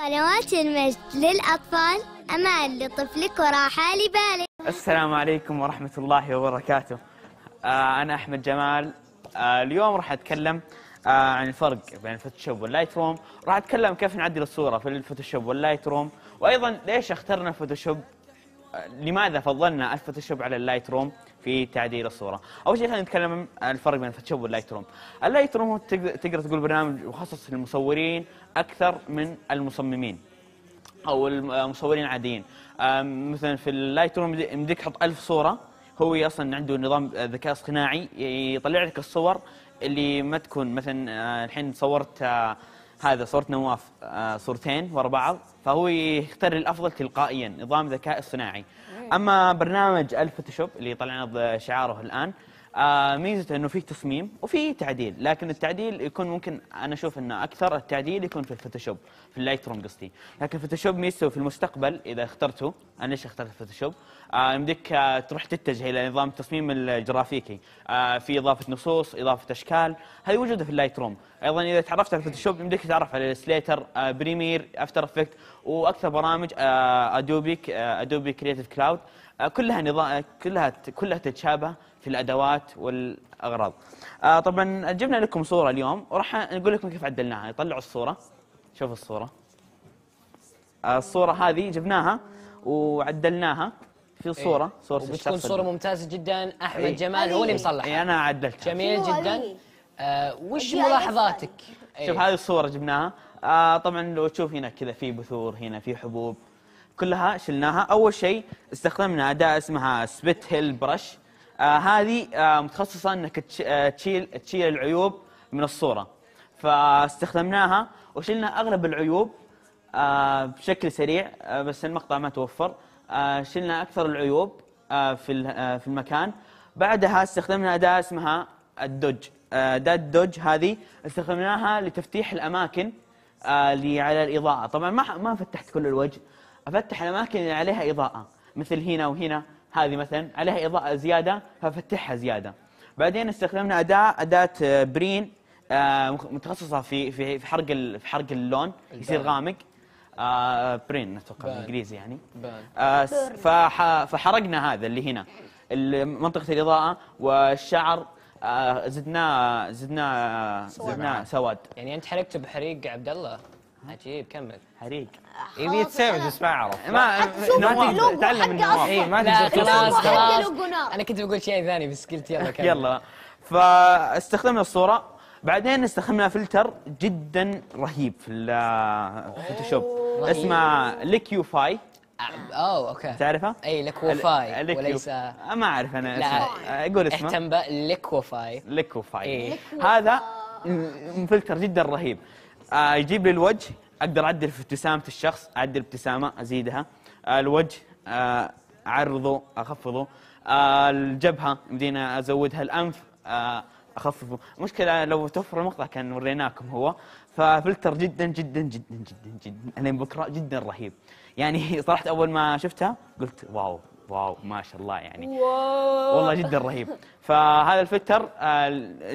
قنوات المجد للأطفال أمان لطفلك وراحة لبالك السلام عليكم ورحمة الله وبركاته آه، أنا أحمد جمال آه، اليوم راح أتكلم آه، عن الفرق بين الفوتوشوب واللايت روم راح أتكلم كيف نعدل الصورة في الفوتوشوب واللايت روم وأيضا ليش اخترنا الفوتوشوب لماذا فضلنا الفوتوشوب على اللايت روم في تعديل الصوره اول شيء خلينا نتكلم عن الفرق بين الفوتوشوب واللايت روم اللايت روم هو تقدر تقول برنامج مخصص للمصورين اكثر من المصممين او المصورين العاديين مثلا في اللايت روم يمديك تحط 1000 صوره هو اصلا عنده نظام ذكاء اصطناعي يطلع لك الصور اللي ما تكون مثلا آه، الحين صورت هذا صورة نواف آه، صورتين ورا بعض فهو يختار الافضل تلقائيا نظام ذكاء اصطناعي إيه. اما برنامج الفوتوشوب اللي طلعنا شعاره الان آه، ميزته انه في تصميم وفي تعديل لكن التعديل يكون ممكن انا اشوف انه اكثر التعديل يكون في الفوتوشوب في اللايت روم قصدي لكن الفوتوشوب ميزته في المستقبل اذا اخترته انا ليش اخترت الفوتوشوب آه، يمديك آه، تروح تتجه الى نظام التصميم الجرافيكي في اضافه نصوص اضافه اشكال هذه موجوده في اللايت روم ايضا اذا تعرفت على الفوتوشوب يمديك تتعرف على السليتر بريمير افتر افكت واكثر برامج ادوبي ادوبي كريتيف كلاود كلها نظام كلها كلها تتشابه في الادوات والدوات والاغراض. آه طبعا جبنا لكم صوره اليوم وراح نقول لكم كيف عدلناها، طلعوا الصوره. شوفوا الصوره. آه الصوره هذه جبناها وعدلناها في صوره إيه. صوره الشخص بتكون صوره ممتازه جدا احمد إيه. جمال هو اللي مصلحها. اي انا عدلتها. جميل جدا. آه وش ملاحظاتك؟ إيه. شوف هذه الصوره جبناها آه طبعا لو تشوف هنا كذا في بثور هنا في حبوب كلها شلناها اول شيء استخدمنا اداه اسمها سبيت هيل برش آه هذه آه متخصصه انك آه، تشيل تشيل العيوب من الصوره فاستخدمناها وشلنا اغلب العيوب آه بشكل سريع آه بس المقطع ما توفر آه شلنا اكثر العيوب آه في آه في المكان بعدها استخدمنا اداه اسمها الدوج آه، اداه الدوج هذه استخدمناها لتفتيح الاماكن آه اللي على الاضاءه طبعا ما ما فتحت كل الوجه افتح الاماكن اللي عليها اضاءه مثل هنا وهنا هذه مثلا عليها إضاءة زيادة ففتحها زيادة بعدين استخدمنا أداة أداة برين آه، متخصصة في في في حرق في حرق اللون يصير غامق آه، برين اتوقع بالانجليزي يعني آه، فحرقنا هذا اللي هنا منطقة الإضاءة والشعر زدناه زدناه زدناه سواد يعني أنت حرقته بحريق عبد الله عجيب كمل حريق يبي إيه، يتساعد بس ما اعرف ما تعلم إيه، ما خلاص خلاص انا كنت بقول شيء ثاني بس قلت يلا كمل يلا فاستخدمنا الصوره بعدين استخدمنا فلتر جدا رهيب في الفوتوشوب اسمه ليكيو فاي اوه اوكي تعرفه؟ اي ليكو فاي وليس ما اعرف انا اسمه قول اسمه اهتم فاي ليكو فاي إيه. هذا فلتر جدا رهيب آه، يجيب لي الوجه اقدر اعدل في ابتسامه الشخص اعدل ابتسامه ازيدها آه، الوجه آه، اعرضه اخفضه الجبهه يمدينا ازودها الانف اخففه المشكله لو توفر المقطع كان وريناكم هو ففلتر جدا جدا جدا جدا جدا الين بكره جدا رهيب يعني صراحه اول ما شفتها قلت واو واو ما شاء الله يعني واو. والله جدا رهيب فهذا الفلتر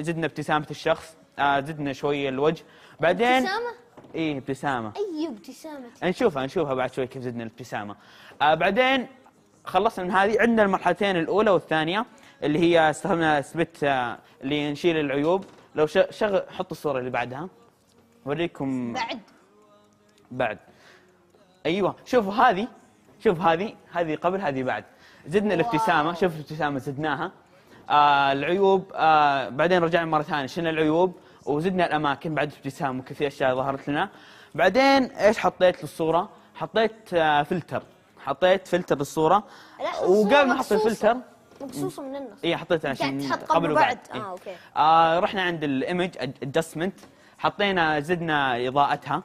زدنا ابتسامه الشخص آه، زدنا شويه الوجه بعدين ابتسامه اي ابتسامه اي ابتسامه نشوفها نشوفها بعد شوي كيف زدنا الابتسامه آه بعدين خلصنا من هذه عندنا المرحلتين الاولى والثانيه اللي هي استخدمنا سبت آه اللي نشيل العيوب لو شغل حط الصوره اللي بعدها اوريكم بعد بعد ايوه شوفوا هذه شوف هذه هذه قبل هذه بعد زدنا الابتسامه شوف الابتسامه زدناها آه العيوب آه بعدين رجعنا مره ثانيه شلنا العيوب وزدنا الاماكن بعد ابتسام وكثير اشياء ظهرت لنا بعدين ايش حطيت للصوره حطيت آه، فلتر حطيت فلتر للصوره وقبل ما احط الفلتر مقصوصه من النص اي حطيت عشان قبل وبعد آه، إيه. اه اوكي آه رحنا عند الايمج ادجستمنت حطينا زدنا اضاءتها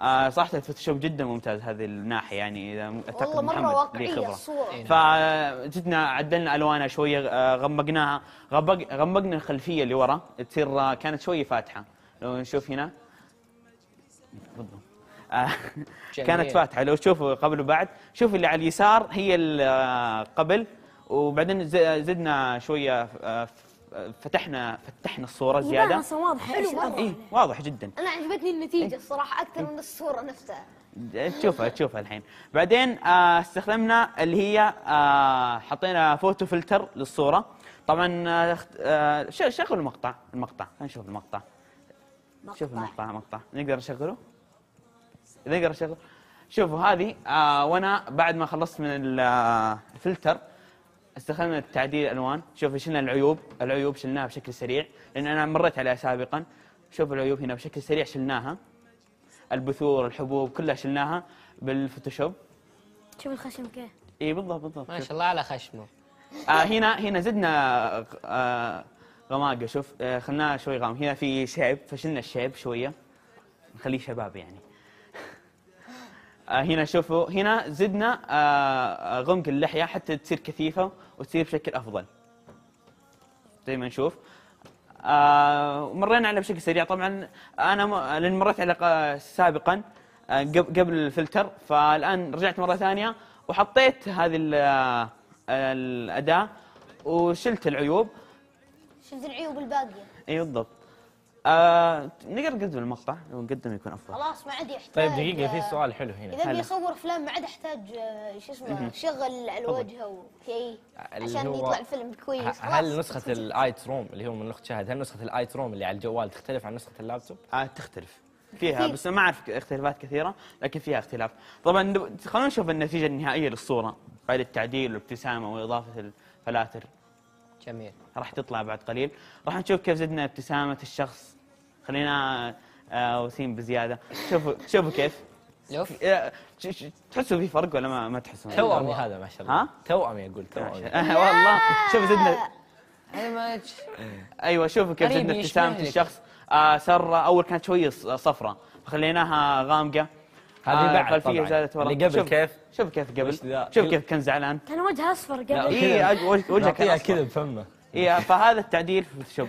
آه صراحه الفوتوشوب جدا ممتاز هذه الناحيه يعني اذا اعتقد مره واقعيه الصوره إيه، نعم. فجدنا عدلنا الوانها شويه آه، غمقناها غمقنا الخلفيه اللي ورا تصير آه، كانت شويه فاتحه لو نشوف هنا كانت فاتحه لو تشوفوا قبل وبعد شوف اللي على اليسار هي آه، قبل وبعدين زدنا شويه فتحنا فتحنا الصوره زياده اصلا واضح حلو واضح اي واضح جدا انا عجبتني النتيجه الصراحه اكثر من الصوره نفسها تشوفها تشوفها الحين بعدين آه، استخدمنا اللي هي آه، حطينا فوتو فلتر للصوره طبعا آه، شغل شغلوا المقطع خلينا نشوف المقطع شوف المقطع مقطع نقدر نشغله نقدر نشغله شوفوا هذه وانا بعد ما خلصت من الفلتر استخدمنا تعديل الالوان شوف شلنا العيوب العيوب شلناها بشكل سريع لان انا مريت عليها سابقا شوف العيوب هنا بشكل سريع شلناها البثور الحبوب كلها شلناها بالفوتوشوب شوف الخشم كيف اي بالضبط بالضبط ما شاء الله على خشمه آه هنا هنا زدنا آه غماقه شوف آه خلناها شوي غامق هنا في شيب فشلنا الشيب شويه نخليه شباب يعني آه، هنا شوفوا هنا زدنا آه، آه، غمق اللحية حتى تصير كثيفة وتصير بشكل أفضل زي ما نشوف مرينا عليها بشكل سريع طبعا أنا لأن مريت على سابقا قبل الفلتر فالآن رجعت مرة ثانية وحطيت هذه الأداة وشلت العيوب شلت العيوب الباقية اي بالضبط آه، نقدر نقدم المقطع لو نقدم يكون افضل خلاص ما عاد يحتاج طيب دقيقه في سؤال حلو هنا اذا بيصور افلام ما عاد يحتاج آه، شو اسمه شغل على الوجه وشيء عشان يطلع الفيلم كويس هل نسخه الايت روم اللي هو من اخت شاهد هل نسخه الايت روم اللي على الجوال تختلف عن نسخه اللابتوب؟ آه تختلف فيها بس ما اعرف اختلافات كثيره لكن فيها اختلاف طبعا خلونا نشوف النتيجه النهائيه للصوره بعد التعديل والابتسامه واضافه الفلاتر جميل راح تطلع بعد قليل راح نشوف كيف زدنا ابتسامه الشخص خلينا آه، وسيم بزياده شوفوا شوفوا كيف لوف تحسوا في فرق ولا ما ما تحسون توأمي هذا ما شاء الله ها توأمي اقول توأمي والله شوف زدنا ايوه شوفوا كيف زدنا ابتسامه الشخص آه، سره اول كانت شوي صفراء فخليناها غامقه هذه آه، بعد خلفيه زادت ورا اللي قبل كيف شوف كيف قبل شوف إيه. كيف كان زعلان كان وجهه اصفر قبل اي وجهه كان اصفر كذا بفمه اي فهذا التعديل في الفوتوشوب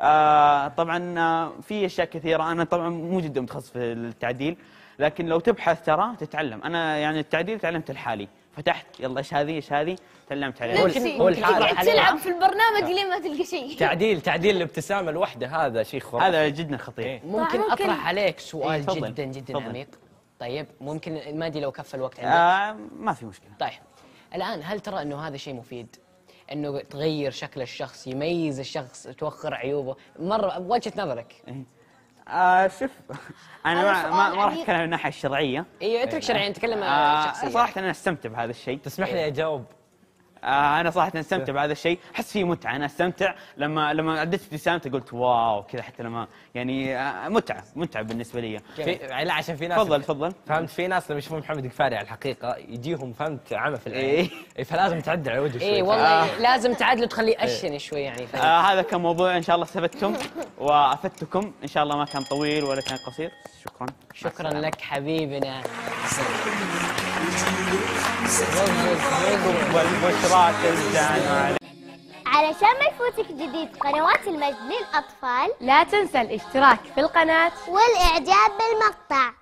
آه طبعا آه، في اشياء كثيره انا طبعا مو جدا متخصص في التعديل لكن لو تبحث ترى تتعلم انا يعني التعديل تعلمت الحالي فتحت يلا ايش هذه ايش هذه تعلمت عليها هو الحالة تلعب في البرنامج لين ما تلقى شيء تعديل تعديل الابتسامه الوحده هذا شيء خرافي هذا جدا خطير إيه. ممكن, ممكن اطرح عليك إيه، سؤال جدا جدا عميق طيب ممكن ما ادري لو كفى الوقت عندك آه ما في مشكله طيب الان هل ترى انه هذا شيء مفيد انه تغير شكل الشخص يميز الشخص توخر عيوبه مره وجهه نظرك إيه. آه شوف انا ما ما, ما راح يعني اتكلم من الناحيه الشرعيه ايوه اترك شرعيه نتكلم عن آه شخصيه صراحه انا استمتع بهذا الشيء تسمح لي إيه. اجاوب آه انا صراحه استمتع إيه. بهذا الشيء احس فيه متعه انا استمتع لما لما عدت ابتسامته قلت واو كذا حتى لما يعني آه متعه متعه بالنسبه لي في لا عشان في ناس تفضل تفضل فهمت في ناس لما يشوفون محمد الكفاري على الحقيقه يجيهم فهمت عمى في العين إيه, إيه، فلازم تعدل على وجهه إيه، شوي اي والله آه لازم تعدل وتخليه اشن شوي يعني فهمت. آه هذا كان موضوع ان شاء الله استفدتم وافدتكم ان شاء الله ما كان طويل ولا كان قصير شكرا شكرا لك حبيبنا علشان ما يفوتك جديد قنوات المجد للأطفال لا تنسى الاشتراك في القناة والإعجاب بالمقطع